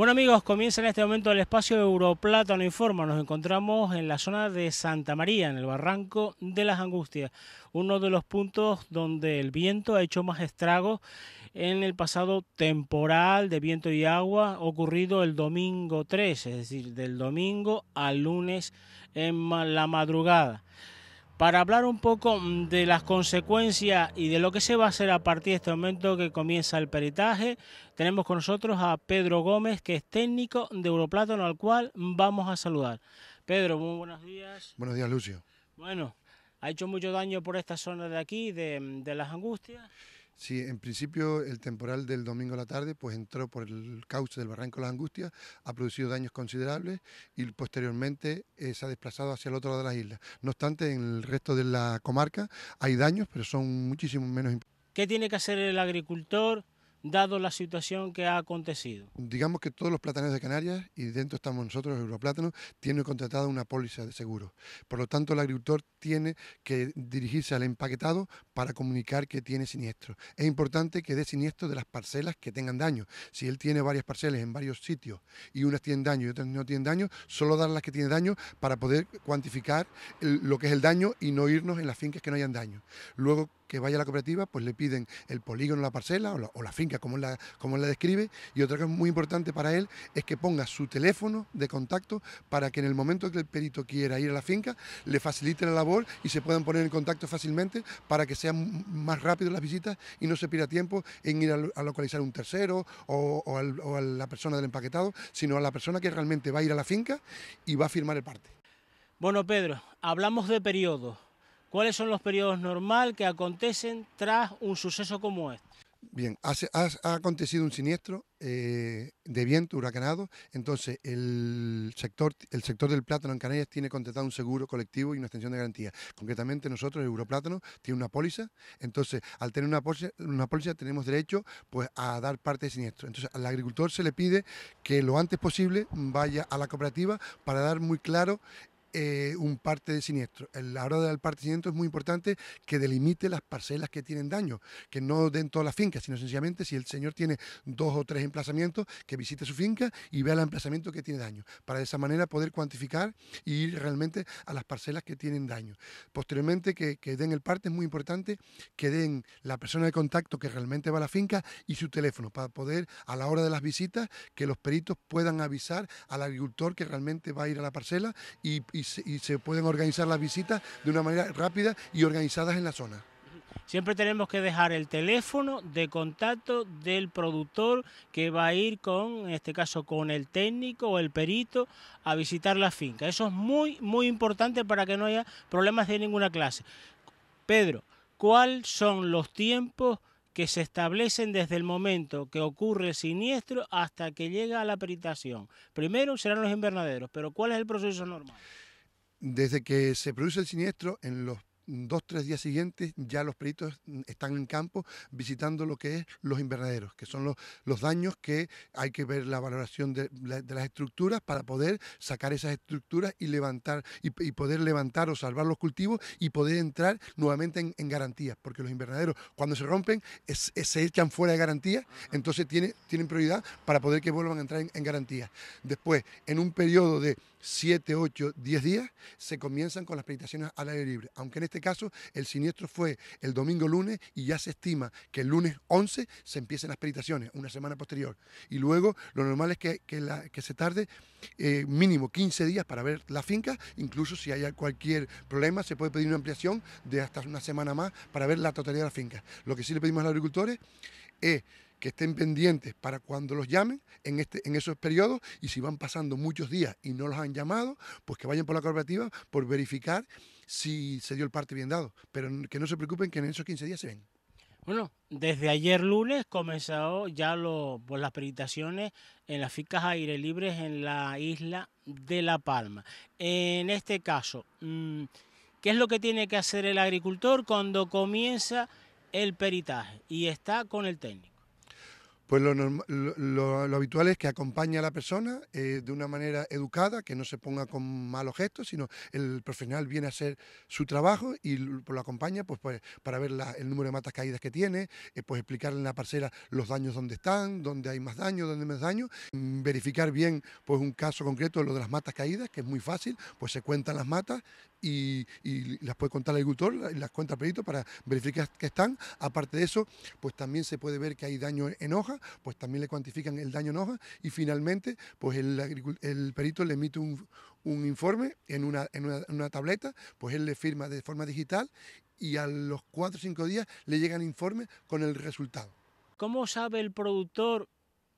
Bueno amigos, comienza en este momento el espacio Europlátano Informa. Nos encontramos en la zona de Santa María, en el barranco de las Angustias, uno de los puntos donde el viento ha hecho más estragos en el pasado temporal de viento y agua ocurrido el domingo 3, es decir, del domingo al lunes en la madrugada para hablar un poco mm, de las consecuencias y de lo que se va a hacer a partir de este momento que comienza el peritaje. Tenemos con nosotros a Pedro Gómez, que es técnico de Europlátano, al cual vamos a saludar. Pedro, muy buenos días. Buenos días, Lucio. Bueno, ha hecho mucho daño por esta zona de aquí, de, mm, de las angustias. Sí, en principio el temporal del domingo a la tarde pues entró por el cauce del Barranco de las Angustias, ha producido daños considerables y posteriormente eh, se ha desplazado hacia el otro lado de las islas. No obstante, en el resto de la comarca hay daños, pero son muchísimo menos importantes. ¿Qué tiene que hacer el agricultor? dado la situación que ha acontecido? Digamos que todos los plátanos de Canarias, y dentro estamos nosotros, Europlátanos, tienen contratada una póliza de seguro. Por lo tanto, el agricultor tiene que dirigirse al empaquetado para comunicar que tiene siniestro. Es importante que dé siniestro de las parcelas que tengan daño. Si él tiene varias parcelas en varios sitios y unas tienen daño y otras no tienen daño, solo dar las que tienen daño para poder cuantificar lo que es el daño y no irnos en las fincas que no hayan daño. Luego que vaya a la cooperativa, pues le piden el polígono, la parcela o la, finca, como la, como la describe. Y otra cosa muy importante para él es que ponga su teléfono de contacto para que en el momento que el perito quiera ir a la finca, le facilite la labor y se puedan poner en contacto fácilmente para que sea más rápido las visitas y no se pierda tiempo en ir a, localizar un tercero o, a la persona del empaquetado, sino a la persona que realmente va a ir a la finca y va a firmar el parte. Bueno, Pedro, hablamos de periodos. ¿Cuáles son los periodos normales que acontecen tras un suceso como este? Bien, ha, acontecido un siniestro eh, de viento huracanado, entonces el sector, el sector del plátano en Canarias tiene contratado un seguro colectivo y una extensión de garantía. Concretamente nosotros, el Europlátano, tiene una póliza, entonces al tener una póliza, una póliza tenemos derecho pues, a dar parte de siniestro. Entonces al agricultor se le pide que lo antes posible vaya a la cooperativa para dar muy claro eh, un parte de siniestro. A la hora del parte siniestro es muy importante que delimite las parcelas que tienen daño, que no den todas las fincas, sino sencillamente si el señor tiene dos o tres emplazamientos, que visite su finca y vea el emplazamiento que tiene daño, para de esa manera poder cuantificar y ir realmente a las parcelas que tienen daño. Posteriormente, que, den el parte es muy importante, que den la persona de contacto que realmente va a la finca y su teléfono, para poder a la hora de las visitas, que los peritos puedan avisar al agricultor que realmente va a ir a la parcela y y se, pueden organizar las visitas de una manera rápida y organizadas en la zona. Siempre tenemos que dejar el teléfono de contacto del productor que va a ir con, en este caso, con el técnico o el perito a visitar la finca. Eso es muy, muy importante para que no haya problemas de ninguna clase. Pedro, ¿cuáles son los tiempos que se establecen desde el momento que ocurre el siniestro hasta que llega a la peritación? Primero serán los invernaderos, pero ¿cuál es el proceso normal? Desde que se produce el siniestro, en los dos, tres días siguientes ya los peritos están en campo visitando lo que es los invernaderos, que son los, los daños que hay que ver la valoración de, las estructuras para poder sacar esas estructuras y levantar y, poder levantar o salvar los cultivos y poder entrar nuevamente en, garantías, porque los invernaderos cuando se rompen se echan fuera de garantía entonces tienen prioridad para poder que vuelvan a entrar en, en garantías. Después, en un periodo de 7, 8, 10 días, se comienzan con las peritaciones al aire libre. Aunque en este caso el siniestro fue el domingo lunes y ya se estima que el lunes 11 se empiecen las peritaciones, una semana posterior. Y luego lo normal es que, que, se tarde eh, mínimo 15 días para ver la finca, incluso si hay cualquier problema se puede pedir una ampliación de hasta una semana más para ver la totalidad de la finca. Lo que sí le pedimos a los agricultores es que estén pendientes para cuando los llamen en, este, en esos periodos y si van pasando muchos días y no los han llamado, pues que vayan por la cooperativa por verificar si se dio el parte bien dado. Pero que no se preocupen que en esos 15 días se ven. Bueno, desde ayer lunes comenzado ya lo, pues, las peritaciones en las ficas aire libres en la isla de La Palma. En este caso, mm, ¿qué es lo que tiene que hacer el agricultor cuando comienza el peritaje y está con el técnico? Pues lo, lo, habitual es que acompañe a la persona eh, de una manera educada, que no se ponga con malos gestos, sino el profesional viene a hacer su trabajo y pues lo acompaña pues, pues para ver el número de matas caídas que tiene, eh, pues explicarle en la parcela los daños donde están, dónde hay más daño, dónde hay más daño, mm, verificar bien pues un caso concreto lo de las matas caídas, que es muy fácil, pues se cuentan las matas y, las puede contar el agricultor, las cuenta el perito para verificar que están. Aparte de eso, pues también se puede ver que hay daño en hoja, pues también le cuantifican el daño en hoja y finalmente, pues el, perito le emite un, informe en una, tableta, pues él le firma de forma digital y a los cuatro o 5 días le llega el informe con el resultado. ¿Cómo sabe el productor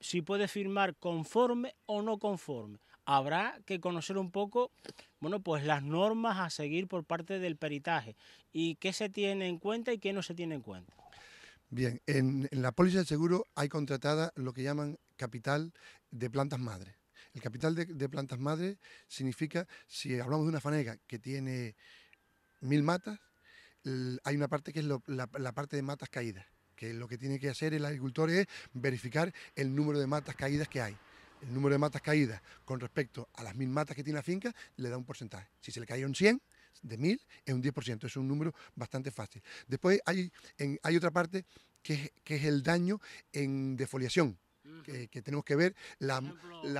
si puede firmar conforme o no conforme? Habrá que conocer un poco bueno, pues las normas a seguir por parte del peritaje y qué se tiene en cuenta y qué no se tiene en cuenta. Bien, en, la póliza de seguro hay contratada lo que llaman capital de plantas madres. El capital de, plantas madres significa, si hablamos de una fanega que tiene mil matas, hay una parte que es la, la, parte de matas caídas, que lo que tiene que hacer el agricultor es verificar el número de matas caídas que hay el número de matas caídas con respecto a las mil matas que tiene la finca, le da un porcentaje. Si se le cayeron 100, de mil, es un 10%, es un número bastante fácil. Después hay, hay otra parte que es, el daño en defoliación. Que, tenemos que ver la,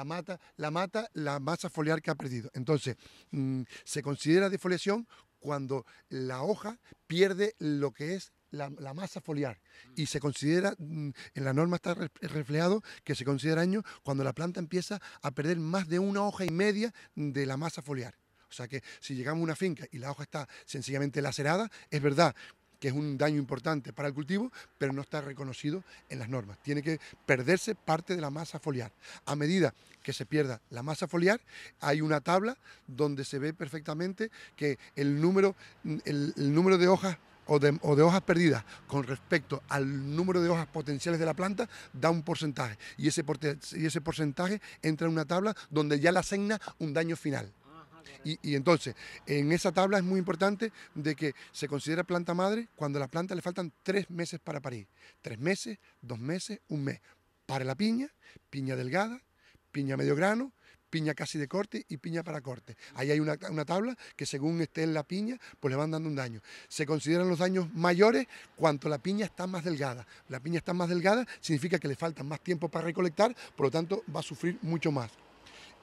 mata, la mata, la masa foliar que ha perdido. Entonces, mm, se considera defoliación cuando la hoja pierde lo que es la, masa foliar mm. y se considera, mm, en la norma está reflejado que se considera año cuando la planta empieza a perder más de una hoja y media de la masa foliar. O sea que si llegamos a una finca y la hoja está sencillamente lacerada, es verdad que es un daño importante para el cultivo, pero no está reconocido en las normas. Tiene que perderse parte de la masa foliar. A medida que se pierda la masa foliar, hay una tabla donde se ve perfectamente que el número, el, número de hojas o de, hojas perdidas con respecto al número de hojas potenciales de la planta da un porcentaje y ese, y ese porcentaje entra en una tabla donde ya le asigna un daño final. Y, entonces, en esa tabla es muy importante de que se considera planta madre cuando a la planta le faltan tres meses para parir. Tres meses, dos meses, un mes. Para la piña, piña delgada, piña medio grano, piña casi de corte y piña para corte. Ahí hay una, una, tabla que según esté en la piña, pues le van dando un daño. Se consideran los daños mayores cuanto la piña está más delgada. La piña está más delgada significa que le falta más tiempo para recolectar, por lo tanto va a sufrir mucho más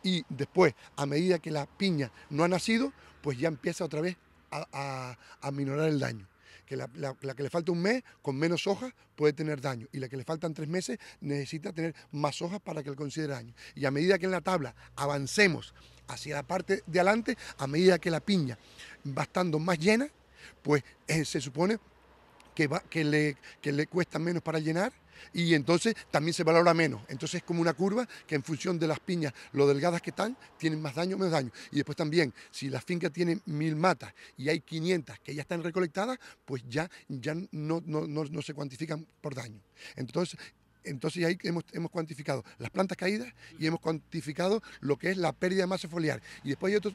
y después, a medida que la piña no ha nacido, pues ya empieza otra vez a, a, minorar el daño. Que la, que le falta un mes con menos hojas puede tener daño y la que le faltan tres meses necesita tener más hojas para que le considere daño. Y a medida que en la tabla avancemos hacia la parte de adelante, a medida que la piña va estando más llena, pues eh, se supone que, que, le, que le cuesta menos para llenar y entonces también se valora menos. Entonces es como una curva que en función de las piñas, lo delgadas que están, tienen más daño menos daño. Y después también, si la finca tiene mil matas y hay 500 que ya están recolectadas, pues ya, ya no, no, no, no se cuantifican por daño. Entonces entonces ahí hemos, cuantificado las plantas caídas y hemos cuantificado lo que es la pérdida de masa foliar. Y después hay otro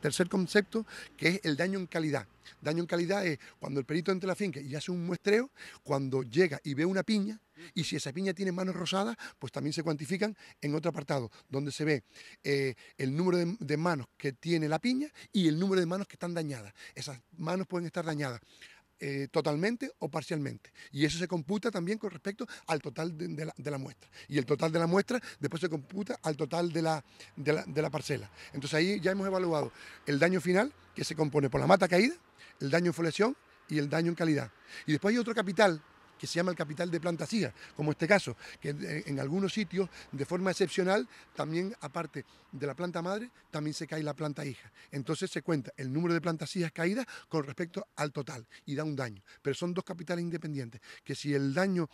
tercer concepto que es el daño en calidad. Daño en calidad es cuando el perito entra a la finca y hace un muestreo, cuando llega y ve una piña, y si esa piña tiene manos rosadas, pues también se cuantifican en otro apartado, donde se ve eh, el número de manos que tiene la piña y el número de manos que están dañadas. Esas manos pueden estar dañadas. Eh, totalmente o parcialmente. Y eso se computa también con respecto al total de, la, muestra. Y el total de la muestra después se computa al total de la, de la, de la parcela. Entonces ahí ya hemos evaluado el daño final, que se compone por la mata caída, el daño en foliación y el daño en calidad. Y después hay otro capital que se llama el capital de planta como este caso, que en algunos sitios, de forma excepcional, también aparte de la planta madre, también se cae la planta hija. Entonces se cuenta el número de plantas hijas caídas con respecto al total y da un daño. Pero son dos capitales independientes, que si el daño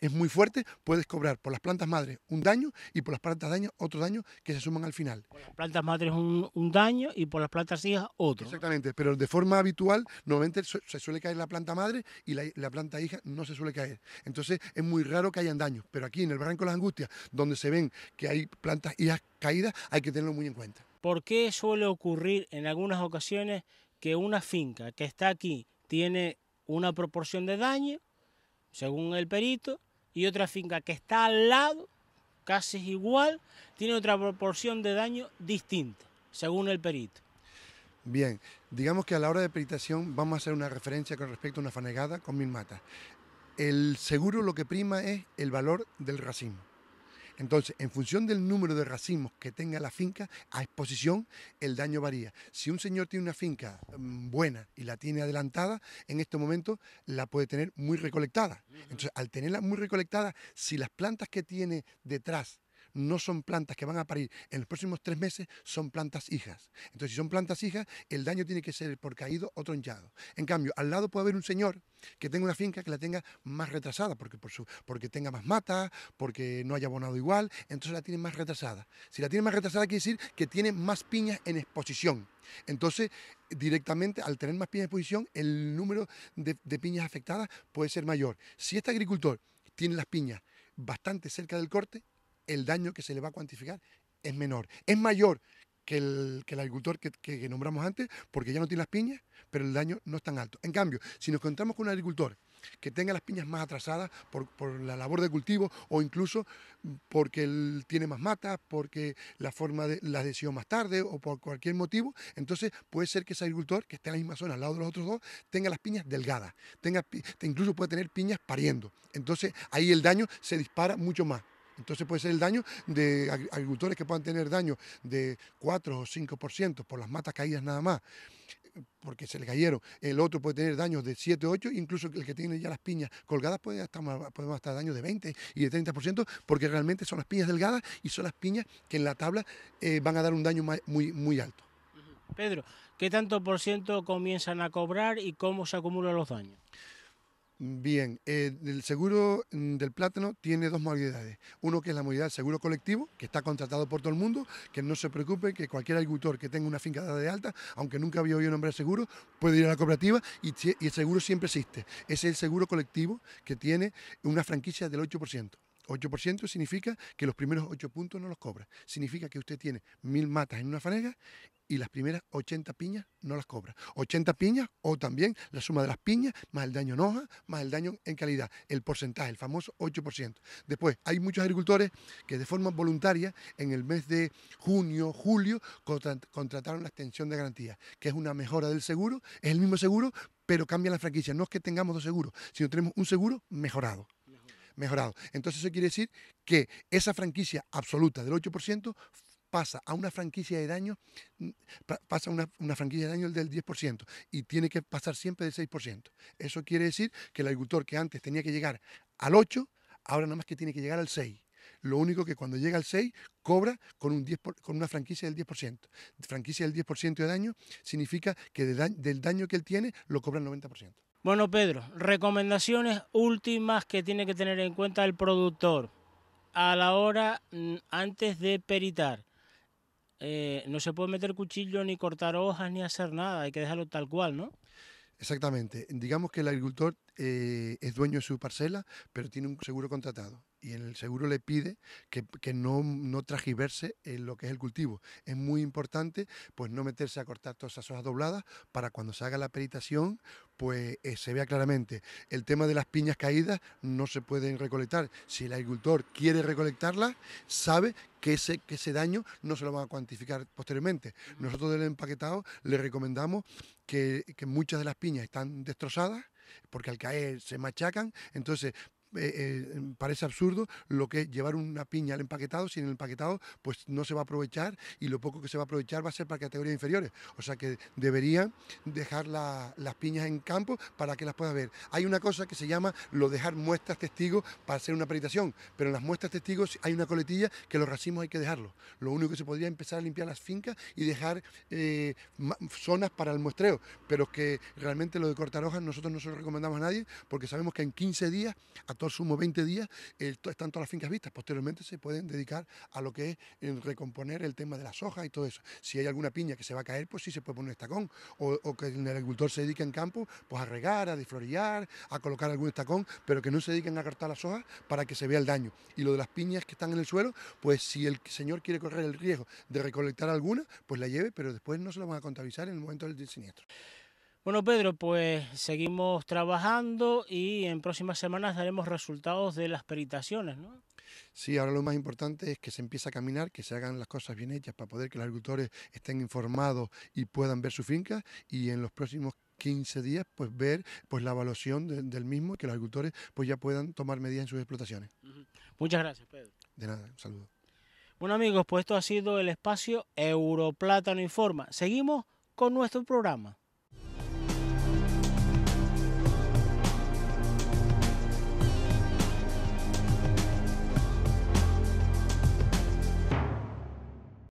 es muy fuerte, puedes cobrar por las plantas madres un daño y por las plantas daño otro daño que se suman al final. Por las plantas madres un, daño y por las plantas hijas otro. Exactamente, pero de forma habitual normalmente se suele caer la planta madre y la, la planta hija no se suele caer. Entonces es muy raro que hayan daños, pero aquí en el Barranco de las Angustias, donde se ven que hay plantas hijas caídas, hay que tenerlo muy en cuenta. ¿Por qué suele ocurrir en algunas ocasiones que una finca que está aquí tiene una proporción de daño, según el perito, y otra finca que está al lado, casi igual, tiene otra proporción de daño distinta, según el perito. Bien, digamos que a la hora de peritación vamos a hacer una referencia con respecto a una fanegada con mil matas. El seguro lo que prima es el valor del racimo. Entonces, en función del número de racimos que tenga la finca, a exposición el daño varía. Si un señor tiene una finca mm, buena y la tiene adelantada, en este momento la puede tener muy recolectada. Entonces, al tenerla muy recolectada, si las plantas que tiene detrás no son plantas que van a parir en los próximos tres meses, son plantas hijas. Entonces, si son plantas hijas, el daño tiene que ser por caído o tronchado. En cambio, al lado puede haber un señor que tenga una finca que la tenga más retrasada, porque, por su, porque tenga más mata, porque no haya abonado igual, entonces la tiene más retrasada. Si la tiene más retrasada, quiere decir que tiene más piñas en exposición. Entonces, directamente, al tener más piñas en exposición, el número de piñas afectadas puede ser mayor. Si este agricultor tiene las piñas bastante cerca del corte, el daño que se le va a cuantificar es menor. Es mayor que el, que el agricultor que, nombramos antes, porque ya no tiene las piñas, pero el daño no es tan alto. En cambio, si nos encontramos con un agricultor que tenga las piñas más atrasadas por, la labor de cultivo o incluso mm, porque él tiene más matas, porque la forma de, las decidió más tarde o por cualquier motivo, entonces puede ser que ese agricultor que está en la misma zona al lado de los otros dos tenga las piñas delgadas, tenga, incluso puede tener piñas pariendo. Entonces ahí el daño se dispara mucho más. Entonces puede ser el daño de agricultores que puedan tener daño de 4 o 5% por las matas caídas nada más porque se le cayeron. El otro puede tener daños de 7, o 8, incluso el que tiene ya las piñas colgadas puede hasta, podemos hasta daño de 20 y de 30%, porque realmente son las piñas delgadas y son las piñas que en la tabla eh, van a dar un daño muy, muy alto. Pedro, ¿qué tanto por ciento comienzan a cobrar y cómo se acumulan los daños? Bien, eh, el seguro mm, del plátano tiene dos modalidades. Uno que es la modalidad del seguro colectivo, que está contratado por todo el mundo, que no se preocupe, que cualquier agricultor que tenga una finca de alta, aunque nunca había oído de seguro, puede ir a la cooperativa y, el seguro siempre existe. es el seguro colectivo que tiene una franquicia del 8%. 8% significa que los primeros 8 puntos no los cobra. Significa que usted tiene mil matas en una fanega y las primeras 80 piñas no las cobra. 80 piñas o también la suma de las piñas más el daño en hoja, más el daño en calidad, el porcentaje, el famoso 8%. Después, hay muchos agricultores que de forma voluntaria en el mes de junio, julio, contrataron la extensión de garantía, que es una mejora del seguro, es el mismo seguro, pero cambia la franquicia. No es que tengamos dos seguros, sino tenemos un seguro mejorado mejorado. Entonces eso quiere decir que esa franquicia absoluta del 8% pasa a una franquicia de daño, mm, pasa una, una franquicia de daño del 10% y tiene que pasar siempre del 6%. Eso quiere decir que el agricultor que antes tenía que llegar al 8, ahora nada más que tiene que llegar al 6. Lo único que cuando llega al 6 cobra con, un 10 con una franquicia del 10%. Franquicia del 10% de daño significa que del daño que él tiene lo cobra el 90%. Bueno, Pedro, recomendaciones últimas que tiene que tener en cuenta el productor a la hora mm, antes de peritar. Eh, no se puede meter cuchillo ni cortar hojas ni hacer nada, hay que dejarlo tal cual, ¿no? Exactamente. Digamos que el agricultor eh, es dueño de su parcela, pero tiene un seguro contratado y en el seguro le pide que, no, no, tragiverse en lo que es el cultivo. Es muy importante pues no meterse a cortar todas esas hojas dobladas para cuando se haga la peritación pues eh, se vea claramente. El tema de las piñas caídas no se pueden recolectar. Si el agricultor quiere recolectarlas, sabe que ese, que ese daño no se lo van a cuantificar posteriormente. Nosotros del empaquetado le recomendamos que, que muchas de las piñas están destrozadas porque al caer se machacan, entonces eh, eh, em, parece absurdo lo que llevar una piña al empaquetado, si en el empaquetado pues no se va a aprovechar y lo poco que se va a aprovechar va a ser para categorías inferiores. O sea que deberían dejar las piñas en campo para que las pueda ver. Hay una cosa que se llama lo dejar muestras testigos para hacer una peritación, pero en las muestras testigos hay una coletilla que los racimos hay que dejarlo. Lo único que se podría empezar a limpiar las fincas y dejar eh, zonas para el muestreo, pero que realmente lo de cortar hojas nosotros no se lo recomendamos a nadie porque sabemos que en 15 días sumo 20 días, están todas las fincas vistas. Posteriormente se pueden dedicar a lo que es recomponer el tema de las hojas y todo eso. Si hay alguna piña que se va a caer, pues sí se puede poner un estacón. O, que el agricultor se dedique en campo pues a regar, a disflorear, a colocar algún estacón, pero que no se dediquen a cortar las hojas para que se vea el daño. Y lo de las piñas que están en el suelo, pues si el señor quiere correr el riesgo de recolectar alguna, pues la lleve, pero después no se la van a contabilizar en el momento del siniestro. Bueno, Pedro, pues seguimos trabajando y en próximas semanas daremos resultados de las peritaciones, ¿no? Sí, ahora lo más importante es que se empiece a caminar, que se hagan las cosas bien hechas para poder que los agricultores estén informados y puedan ver su finca y en los próximos 15 días pues ver pues la evaluación del mismo y que los agricultores pues ya puedan tomar medidas en sus explotaciones. Muchas gracias, Pedro. De nada, un saludo. Bueno amigos, pues esto ha sido el espacio Europlátano Informa. Seguimos con nuestro programa.